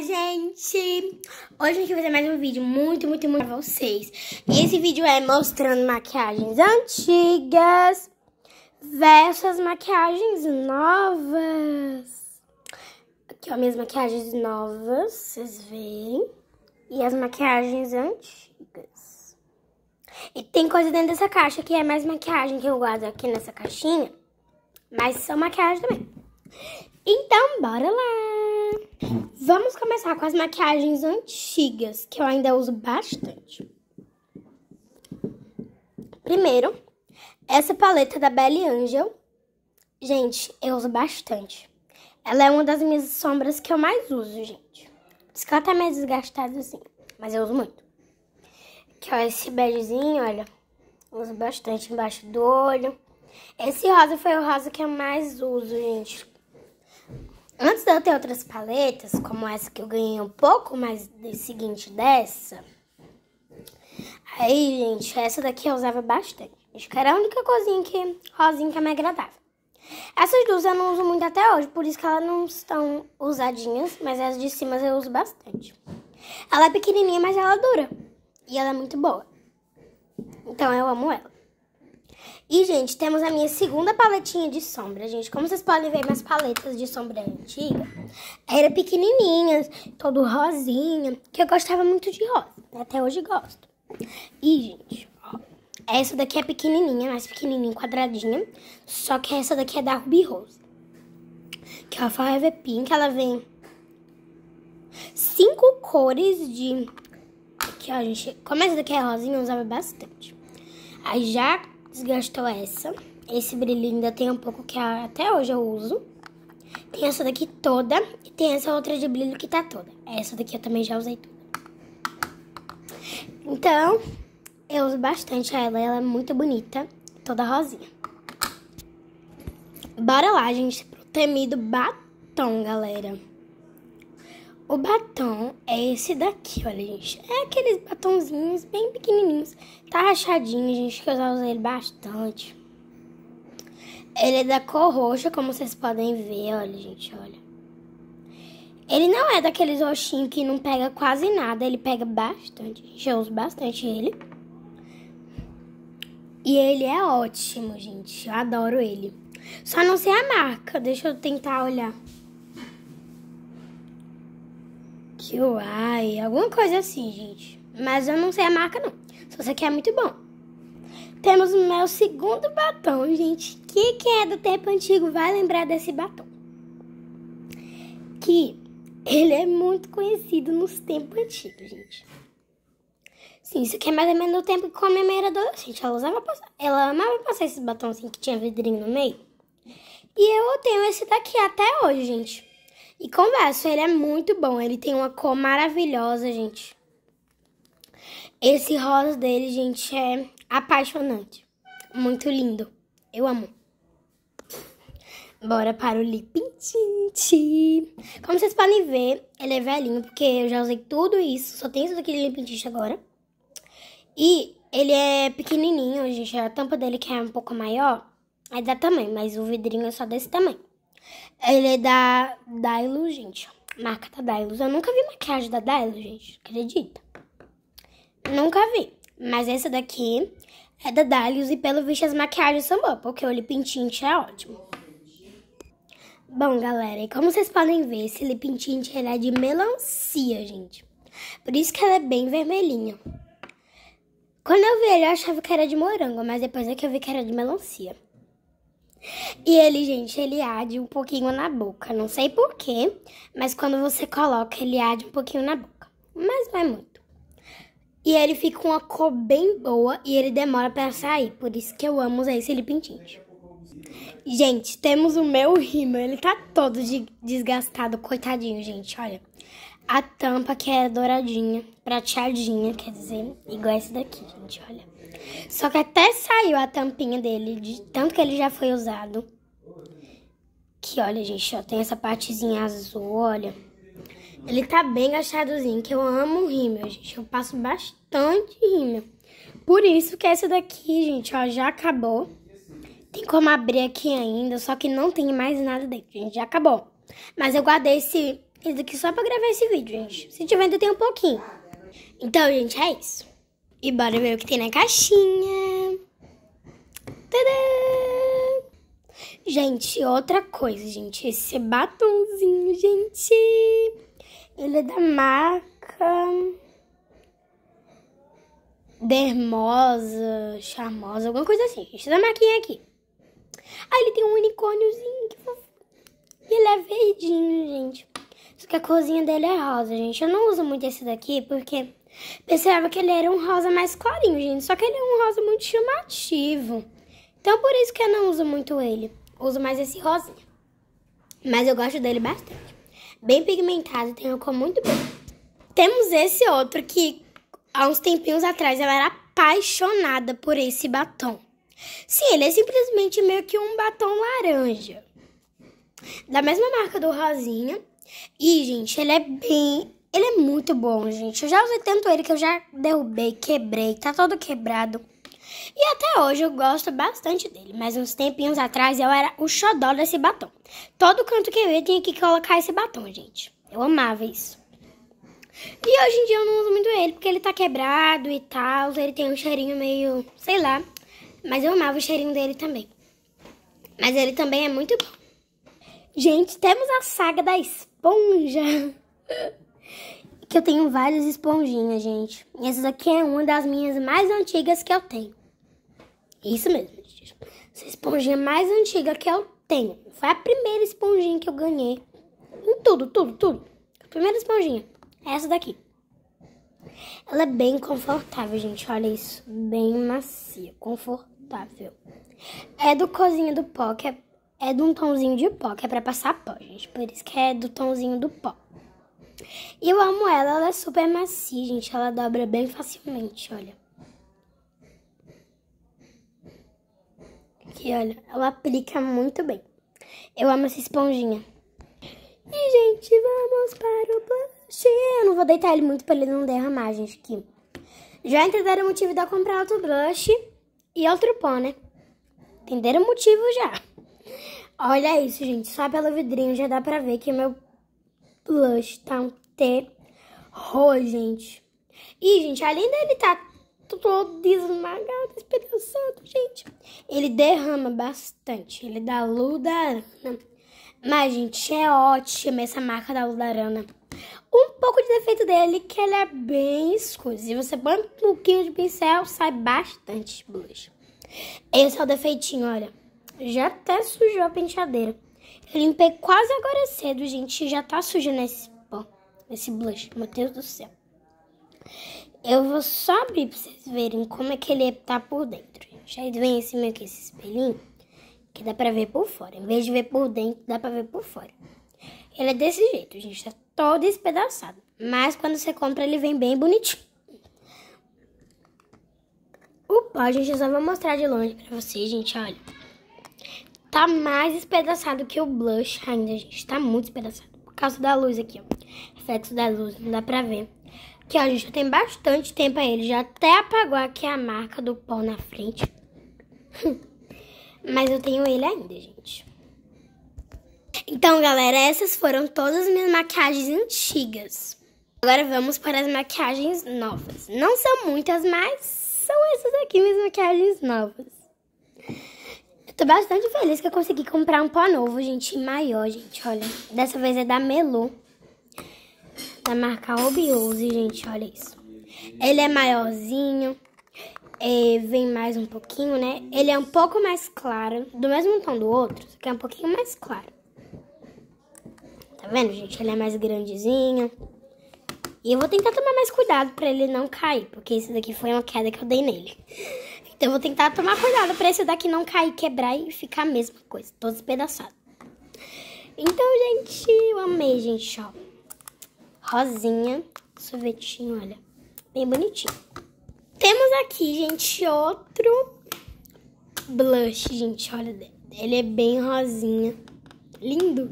dia, gente! Hoje a gente vai fazer mais um vídeo muito, muito, muito pra vocês. E esse vídeo é mostrando maquiagens antigas versus maquiagens novas. Aqui, ó, minhas maquiagens novas, vocês veem. E as maquiagens antigas. E tem coisa dentro dessa caixa que é mais maquiagem que eu guardo aqui nessa caixinha. Mas são maquiagens também. Então, bora lá! Vamos começar com as maquiagens antigas, que eu ainda uso bastante. Primeiro, essa paleta da Belle Angel. Gente, eu uso bastante. Ela é uma das minhas sombras que eu mais uso, gente. Diz que ela tá meio desgastada assim, mas eu uso muito. Que é esse begezinho, olha. Uso bastante embaixo do olho. Esse rosa foi o rosa que eu mais uso, gente. Antes de eu ter outras paletas, como essa que eu ganhei um pouco mais de seguinte dessa. Aí, gente, essa daqui eu usava bastante. Acho que era a única coisinha que, rosinha que me agradava. Essas duas eu não uso muito até hoje, por isso que elas não estão usadinhas, mas as de cima eu uso bastante. Ela é pequenininha, mas ela dura. E ela é muito boa. Então eu amo ela. E, gente, temos a minha segunda paletinha de sombra, gente. Como vocês podem ver, minhas paletas de sombra antiga eram pequenininhas, todo rosinha, que eu gostava muito de rosa. Até hoje gosto. E, gente, ó, essa daqui é pequenininha, mais pequenininha, quadradinha. Só que essa daqui é da Ruby Rose. Que é a Forever Pink, ela vem cinco cores de... Aqui, ó, gente, como essa daqui é rosinha, eu usava bastante. Aí já desgastou essa. Esse brilho ainda tem um pouco que até hoje eu uso. Tem essa daqui toda e tem essa outra de brilho que tá toda. Essa daqui eu também já usei toda. Então, eu uso bastante ela. Ela é muito bonita, toda rosinha. Bora lá, gente, pro temido batom, galera. O batom é esse daqui, olha, gente. É aqueles batonzinhos bem pequenininhos. Tá rachadinho, gente, que eu já usei ele bastante. Ele é da cor roxa, como vocês podem ver, olha, gente, olha. Ele não é daqueles roxinhos que não pega quase nada, ele pega bastante. Gente, eu uso bastante ele. E ele é ótimo, gente. Eu adoro ele. Só não sei a marca, deixa eu tentar olhar. Uai, alguma coisa assim, gente. Mas eu não sei a marca, não. Se você quer, é muito bom. Temos o meu segundo batom, gente. Que quem é do tempo antigo vai lembrar desse batom. Que ele é muito conhecido nos tempos antigos, gente. Sim, isso aqui é mais ou menos do tempo que a minha mãe era adolescente. Ela, usava passar, ela amava passar esses batons assim que tinha vidrinho no meio. E eu tenho esse daqui até hoje, gente. E converso, ele é muito bom. Ele tem uma cor maravilhosa, gente. Esse rosa dele, gente, é apaixonante. Muito lindo. Eu amo. Bora para o lip tint. Como vocês podem ver, ele é velhinho, porque eu já usei tudo isso. Só tem isso daqui de lip tint agora. E ele é pequenininho, gente. A tampa dele que é um pouco maior, é da tamanho, mas o vidrinho é só desse tamanho. Ele é da Dailo, gente. Marca da Dailo. Eu nunca vi maquiagem da Dailo, gente. Acredita? Nunca vi. Mas essa daqui é da Dalius e pelo visto as maquiagens são boas, porque o lip tint é ótimo. Bom, galera, e como vocês podem ver, esse lip tint ele é de melancia, gente. Por isso que ela é bem vermelhinha. Quando eu vi ele, eu achava que era de morango, mas depois é que eu vi que era de melancia. E ele, gente, ele arde um pouquinho na boca. Não sei porquê, mas quando você coloca, ele arde um pouquinho na boca. Mas não é muito. E ele fica com uma cor bem boa e ele demora para sair. Por isso que eu amo usar esse lip tint. Gente, temos o meu rímel. Ele tá todo de desgastado, coitadinho, gente. Olha, a tampa que é douradinha, prateadinha, quer dizer, igual esse daqui, gente, olha. Só que até saiu a tampinha dele, de tanto que ele já foi usado. Que olha, gente, ó, tem essa partezinha azul, olha. Ele tá bem gastadozinho, que eu amo rímel, gente. Eu passo bastante rímel. Por isso que essa daqui, gente, ó, já acabou. Tem como abrir aqui ainda, só que não tem mais nada dentro, gente. Já acabou. Mas eu guardei esse, esse daqui só pra gravar esse vídeo, gente. Se tiver ainda tem um pouquinho. Então, gente, é isso. E bora ver o que tem na caixinha. Tadã! Gente, outra coisa, gente. Esse é batonzinho, gente. Ele é da marca... Dermosa, charmosa, alguma coisa assim. Deixa é da dar marquinha aqui. Ah, ele tem um unicórniozinho, que fofo. E ele é verdinho, gente. Só que a corzinha dele é rosa, gente. Eu não uso muito esse daqui porque Pensava que ele era um rosa mais clarinho, gente, só que ele é um rosa muito chamativo. Então por isso que eu não uso muito ele. Uso mais esse rosinha. Mas eu gosto dele bastante. Bem pigmentado, tem uma cor muito boa. Temos esse outro que há uns tempinhos atrás eu era apaixonada por esse batom. Sim, ele é simplesmente meio que um batom laranja. Da mesma marca do Rosinha. E, gente, ele é bem ele é muito bom, gente. Eu já usei tanto ele que eu já derrubei, quebrei, tá todo quebrado. E até hoje eu gosto bastante dele, mas uns tempinhos atrás eu era o xodó desse batom. Todo canto que eu ia tinha que colocar esse batom, gente. Eu amava isso. E hoje em dia eu não uso muito ele, porque ele tá quebrado e tal, ele tem um cheirinho meio, sei lá, mas eu amava o cheirinho dele também. Mas ele também é muito bom. Gente, temos a saga da esponja. que eu tenho várias esponjinhas, gente. Essa daqui é uma das minhas mais antigas que eu tenho. Isso mesmo, gente. Essa esponjinha mais antiga que eu tenho. Foi a primeira esponjinha que eu ganhei. Em tudo, tudo, tudo. A primeira esponjinha. É essa daqui. Ela é bem confortável, gente. Olha isso. Bem macia, confortável. É do cozinho do pó, que é, é de um tomzinho de pó, que é pra passar pó, gente. Por isso que é do tomzinho do pó. Eu amo ela, ela é super macia, gente. Ela dobra bem facilmente, olha. Aqui, olha, ela aplica muito bem. Eu amo essa esponjinha. E, gente, vamos para o blush. Eu não vou deitar ele muito pra ele não derramar, gente, aqui. Já entenderam o motivo de eu comprar outro blush e outro pó, né? Entenderam o motivo já. Olha isso, gente. Só pelo vidrinho já dá pra ver que meu blush, tá um terror, gente. E, gente, além dele tá todo desmagado, Santo, gente, ele derrama bastante. Ele é da Ludarana. Mas, gente, é ótima essa marca da Ludarana. Um pouco de defeito dele, que ele é bem escuro. Se você põe um pouquinho de pincel, sai bastante blush. Esse é o defeitinho, olha. Já até sujou a penteadeira. Eu limpei quase agora cedo, gente. Já tá sujo nesse pó, nesse blush. Meu Deus do céu. Eu vou só abrir pra vocês verem como é que ele tá por dentro. Já Aí vem esse meio que esse espelhinho, que dá pra ver por fora. Em vez de ver por dentro, dá pra ver por fora. Ele é desse jeito, gente. Tá todo espedaçado. Mas quando você compra, ele vem bem bonitinho. O pó, gente, eu só vou mostrar de longe pra vocês, gente. Olha. Tá mais espedaçado que o blush ainda, gente. Tá muito espedaçado. Por causa da luz aqui, ó. Reflexo da luz, não dá pra ver. Aqui, ó, gente, tem bastante tempo aí. Ele já até apagou aqui a marca do pó na frente. Mas eu tenho ele ainda, gente. Então, galera, essas foram todas as minhas maquiagens antigas. Agora vamos para as maquiagens novas. Não são muitas, mas são essas aqui minhas maquiagens novas. Eu tô bastante feliz que eu consegui comprar um pó novo, gente, maior, gente, olha. Dessa vez é da Melô, da marca Obiose, gente, olha isso. Ele é maiorzinho, é, vem mais um pouquinho, né? Ele é um pouco mais claro, do mesmo tom do outro, só que é um pouquinho mais claro. Tá vendo, gente? Ele é mais grandezinho. E eu vou tentar tomar mais cuidado pra ele não cair, porque isso daqui foi uma queda que eu dei nele. Eu vou tentar tomar cuidado pra esse daqui não cair, quebrar e ficar a mesma coisa, todo despedaçado. Então, gente, eu amei, gente, ó. Rosinha, sorvetinho, olha, bem bonitinho. Temos aqui, gente, outro blush, gente, olha, ele é bem rosinha, lindo.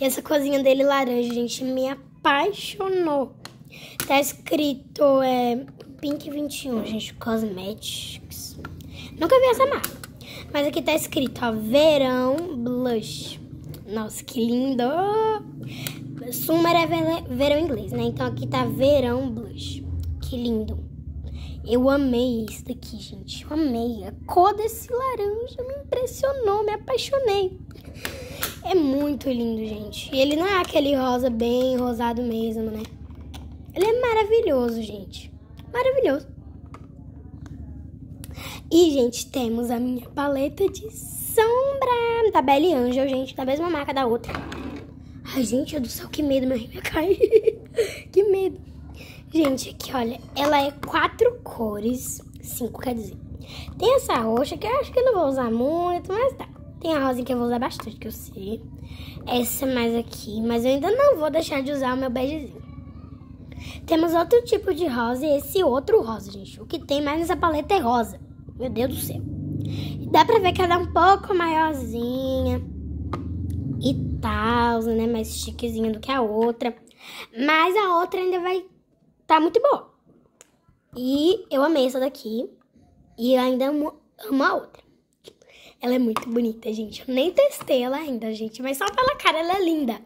E essa cozinha dele laranja, gente, me apaixonou. Tá escrito é, Pink 21, gente, Cosmetics. Nunca vi essa marca. Mas aqui tá escrito, ó, Verão Blush. Nossa, que lindo! Summer é verão inglês, né? Então aqui tá Verão Blush. Que lindo. Eu amei isso daqui, gente. Eu amei. A cor desse laranja me impressionou, me apaixonei. É muito lindo, gente. E ele não é aquele rosa bem rosado mesmo, né? Ele é maravilhoso, gente. Maravilhoso. E, gente, temos a minha paleta de sombra da Belle Angel, gente, da mesma marca da outra. Ai, gente é do céu, que medo, meu rim vai cair. que medo. Gente, aqui, olha, ela é quatro cores, cinco, quer dizer. Tem essa roxa, que eu acho que eu não vou usar muito, mas tá. Tem a rosa que eu vou usar bastante, que eu sei. Essa mais aqui, mas eu ainda não vou deixar de usar o meu begezinho. Temos outro tipo de rosa e esse outro rosa, gente. O que tem mais nessa paleta é rosa. Meu Deus do céu. Dá pra ver que ela é um pouco maiorzinha e tal, né? Mais chiquezinha do que a outra. Mas a outra ainda vai tá muito boa. E eu amei essa daqui. E ainda amo, amo a outra. Ela é muito bonita, gente. Eu nem testei ela ainda, gente. Mas só pela cara ela é linda.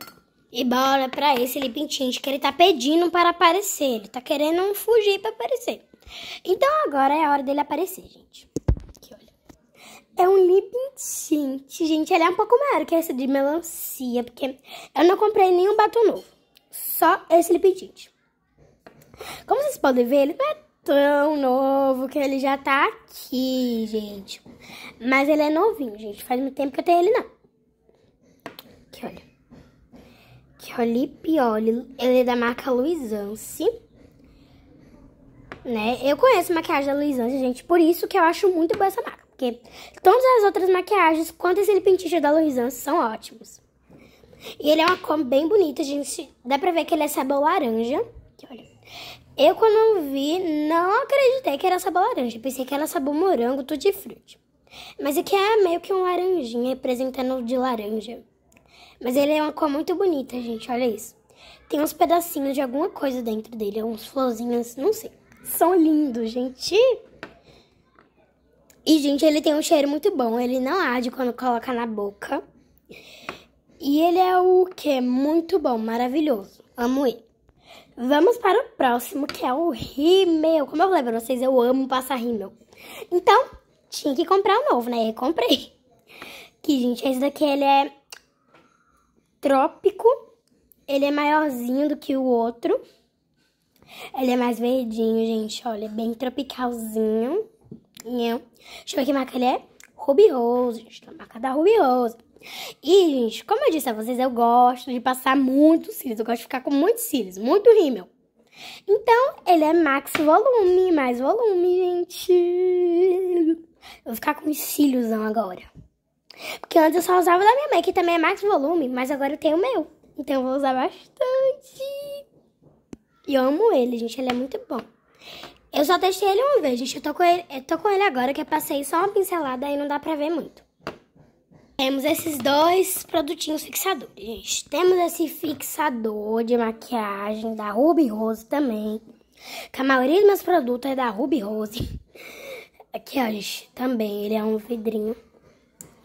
E bora pra esse Lipin Tint, que ele tá pedindo para aparecer. Ele tá querendo fugir pra aparecer. Então agora é a hora dele aparecer, gente. Aqui, olha. É um Lipin Tint, gente. Ele é um pouco maior que esse de melancia, porque eu não comprei nenhum batom novo. Só esse Lipin Tint. Como vocês podem ver, ele não é tão novo que ele já tá aqui, gente. Mas ele é novinho, gente. Faz muito tempo que eu tenho ele, não. Aqui, olha. Roli Pioli. Ele é da marca Luizance. Né? Eu conheço maquiagem da Luizance, gente. Por isso que eu acho muito boa essa marca. Porque todas as outras maquiagens, quanto esse pintinho da Luizance, são ótimos. E ele é uma cor bem bonita, gente. Dá pra ver que ele é sabor laranja. Eu, quando vi, não acreditei que era sabor laranja. Pensei que era sabor morango, tudo de fruta. Mas aqui é meio que um laranjinha representando de laranja. Mas ele é uma cor muito bonita, gente, olha isso. Tem uns pedacinhos de alguma coisa dentro dele, uns florzinhos, não sei. São lindos, gente. E, gente, ele tem um cheiro muito bom. Ele não arde quando coloca na boca. E ele é o que? Muito bom, maravilhoso. Amo ele. Vamos para o próximo, que é o rímel. Como eu falei pra vocês, eu amo passar rímel. Então, tinha que comprar um novo, né? E comprei. Que, gente, esse daqui, ele é trópico. Ele é maiorzinho do que o outro. Ele é mais verdinho, gente. Olha, é bem tropicalzinho. Deixa eu ver que marca ele é. Ruby Rose, gente. A marca da Ruby Rose. E, gente, como eu disse a vocês, eu gosto de passar muitos cílios. Eu gosto de ficar com muitos cílios, muito rímel. Então, ele é max volume, mais volume, gente. Eu vou ficar com os cíliosão agora. Porque antes eu só usava o da minha mãe, que também é mais volume, mas agora eu tenho o meu. Então eu vou usar bastante. E eu amo ele, gente. Ele é muito bom. Eu só testei ele uma vez, gente. Eu tô com ele, eu tô com ele agora, que eu passei só uma pincelada e não dá pra ver muito. Temos esses dois produtinhos fixadores, gente. Temos esse fixador de maquiagem da Ruby Rose também. Que a maioria dos meus produtos é da Ruby Rose. Aqui, ó, gente. Também, ele é um vidrinho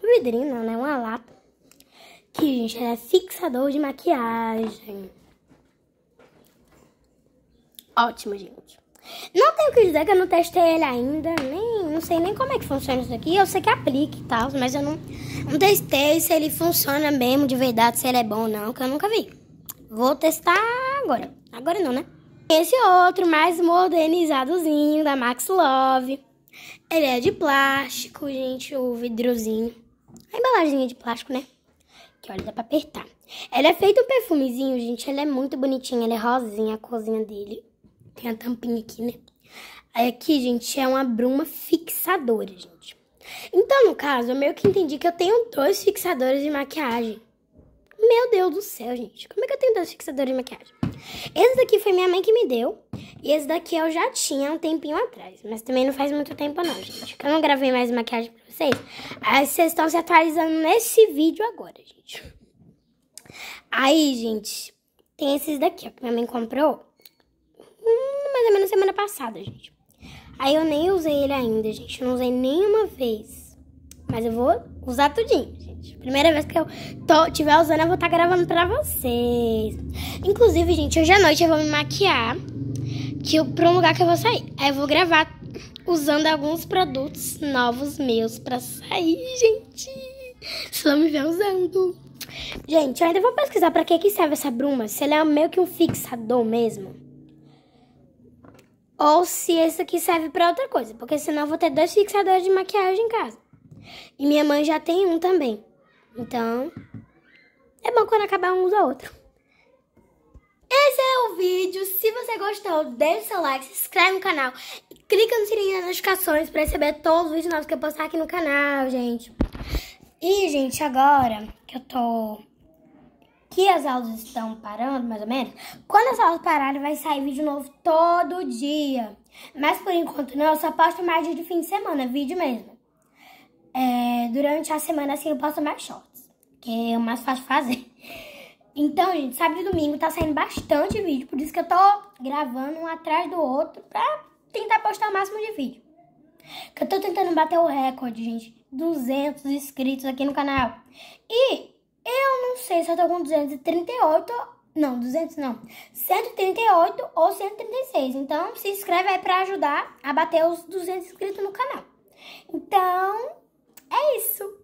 vidrinho não, né? Uma lata. Que, gente, era é fixador de maquiagem. Ótimo, gente. Não tenho que dizer que eu não testei ele ainda, nem não sei nem como é que funciona isso aqui. Eu sei que aplique e tal, mas eu não, não testei se ele funciona mesmo de verdade, se ele é bom ou não, que eu nunca vi. Vou testar agora. Agora não, né? Esse outro mais modernizadozinho da Max Love. Ele é de plástico, gente, o vidrozinho a embalaginha de plástico, né? Que olha, dá pra apertar. Ela é feita um perfumezinho, gente. Ela é muito bonitinha. Ela é rosinha, a cozinha dele. Tem a tampinha aqui, né? Aí aqui, gente, é uma bruma fixadora, gente. Então, no caso, eu meio que entendi que eu tenho dois fixadores de maquiagem. Meu Deus do céu, gente. Como é que eu tenho dois fixadores de maquiagem? Esse daqui foi minha mãe que me deu. E esse daqui eu já tinha um tempinho atrás, mas também não faz muito tempo não, gente. Que eu não gravei mais maquiagem pra vocês. Aí vocês estão se atualizando nesse vídeo agora, gente. Aí, gente, tem esses daqui, ó, que minha mãe comprou hum, mais ou menos semana passada, gente. Aí eu nem usei ele ainda, gente. Eu não usei nenhuma vez. Mas eu vou usar tudinho, gente. Primeira vez que eu estiver usando, eu vou estar tá gravando pra vocês. Inclusive, gente, hoje à noite eu vou me maquiar que eu, pra um lugar que eu vou sair. Aí eu vou gravar usando alguns produtos novos meus pra sair, gente. Se me ver usando. Gente, eu ainda vou pesquisar pra que, que serve essa bruma. Se ela é meio que um fixador mesmo. Ou se esse aqui serve pra outra coisa. Porque senão eu vou ter dois fixadores de maquiagem em casa. E minha mãe já tem um também. Então, é bom quando acabar um usa outro esse é o vídeo. Se você gostou, deixe seu like, se inscreve no canal e clica no sininho das notificações para receber todos os vídeos novos que eu postar aqui no canal, gente. E, gente, agora que eu tô... Que as aulas estão parando, mais ou menos. Quando as aulas pararem, vai sair vídeo novo todo dia. Mas, por enquanto, não. Eu só posto mais dia de fim de semana, vídeo mesmo. É, durante a semana, assim, eu posto mais shorts. Que é o mais fácil fazer. Então, gente, sábado e domingo tá saindo bastante vídeo, por isso que eu tô gravando um atrás do outro pra tentar postar o máximo de vídeo. Que eu tô tentando bater o recorde, gente, 200 inscritos aqui no canal. E eu não sei se eu tô com 238, não, 200 não, 138 ou 136. Então, se inscreve aí pra ajudar a bater os 200 inscritos no canal. Então, é isso.